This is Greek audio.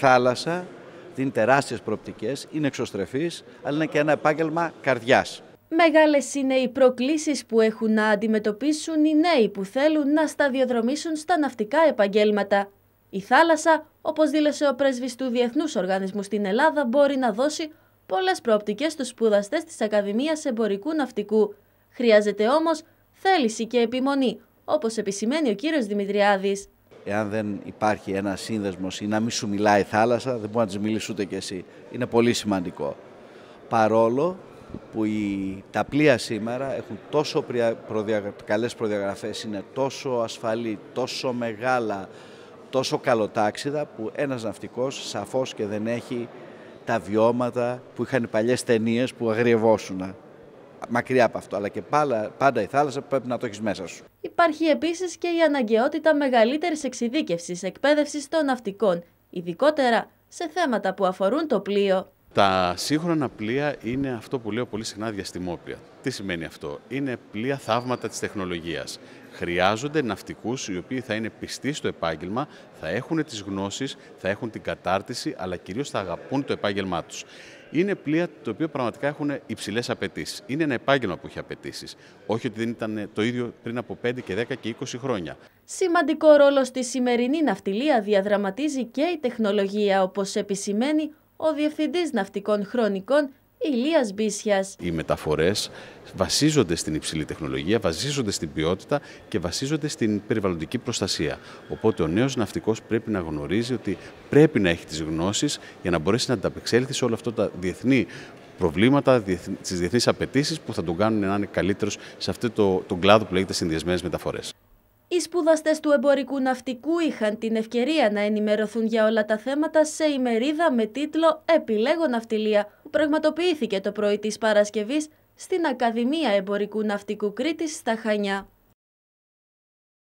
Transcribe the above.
θάλασσα δίνει τεράστιες προοπτικές, είναι εξωστρεφής, αλλά είναι και ένα επάγγελμα καρδιάς. Μεγάλες είναι οι προκλήσεις που έχουν να αντιμετωπίσουν οι νέοι που θέλουν να σταδιοδρομήσουν στα ναυτικά επαγγέλματα. Η θάλασσα, όπως δήλωσε ο πρέσβης του Διεθνούς Οργανισμού στην Ελλάδα, μπορεί να δώσει πολλές προοπτικές στους σπουδαστές της Ακαδημίας Εμπορικού Ναυτικού. Χρειάζεται όμως θέληση και επιμονή, όπως επισημαίνει ο κύριος Δημητριάδης εάν δεν υπάρχει ένας σύνδεσμος ή να μην σου μιλάει η θάλασσα, δεν μπορεί να της μιλήσεις ούτε κι εσύ. Είναι πολύ σημαντικό. Παρόλο που οι, τα πλοία σήμερα έχουν τόσο προδια, καλές προδιαγραφές, είναι τόσο ασφαλή, τόσο μεγάλα, τόσο καλοτάξιδα που ένας ναυτικός σαφώς και δεν έχει τα βιώματα που είχαν οι παλιές ταινίες που αγριευόσουν μακριά από αυτό. Αλλά και πάλα, πάντα η θάλασσα πρέπει να το έχεις μέσα σου. Υπάρχει επίσης και η αναγκαιότητα μεγαλύτερης εξειδίκευσης εκπαίδευσης των ναυτικών, ειδικότερα σε θέματα που αφορούν το πλοίο. Τα σύγχρονα πλοία είναι αυτό που λέω πολύ συχνά διαστημόπλια. Τι σημαίνει αυτό. Είναι πλοία θαύματα της τεχνολογίας. Χρειάζονται ναυτικούς οι οποίοι θα είναι πιστοί στο επάγγελμα, θα έχουν τις γνώσεις, θα έχουν την κατάρτιση, αλλά κυρίως θα αγαπούν το επάγγελμά τους. Είναι πλοία τα οποία πραγματικά έχουν υψηλές απαιτήσεις. Είναι ένα επάγγελμα που έχει απαιτήσεις. Όχι ότι δεν ήταν το ίδιο πριν από 5 και 10 και 20 χρόνια. Σημαντικό ρόλο στη σημερινή ναυτιλία διαδραματίζει και η τεχνολογία, όπως επισημαίνει ο Διευθυντής Ναυτικών Χρονικών Ηλίας Μπίσιας. Οι μεταφορές βασίζονται στην υψηλή τεχνολογία, βασίζονται στην ποιότητα και βασίζονται στην περιβαλλοντική προστασία. Οπότε ο νέος ναυτικός πρέπει να γνωρίζει ότι πρέπει να έχει τις γνώσεις για να μπορέσει να ανταπεξέλθει σε όλα αυτά τα διεθνή προβλήματα, τις διεθνείς απαιτήσεις που θα τον κάνουν να είναι καλύτερος σε αυτό το, τον κλάδο που λέγεται συνδυασμένες μεταφορές. Οι σπουδαστές του εμπορικού ναυτικού είχαν την ευκαιρία να ενημερωθούν για όλα τα θέματα σε ημερίδα με τίτλο «Επιλέγω ναυτιλία» που πραγματοποιήθηκε το πρωί της Παρασκευής στην Ακαδημία Εμπορικού Ναυτικού Κρήτης στα Χανιά.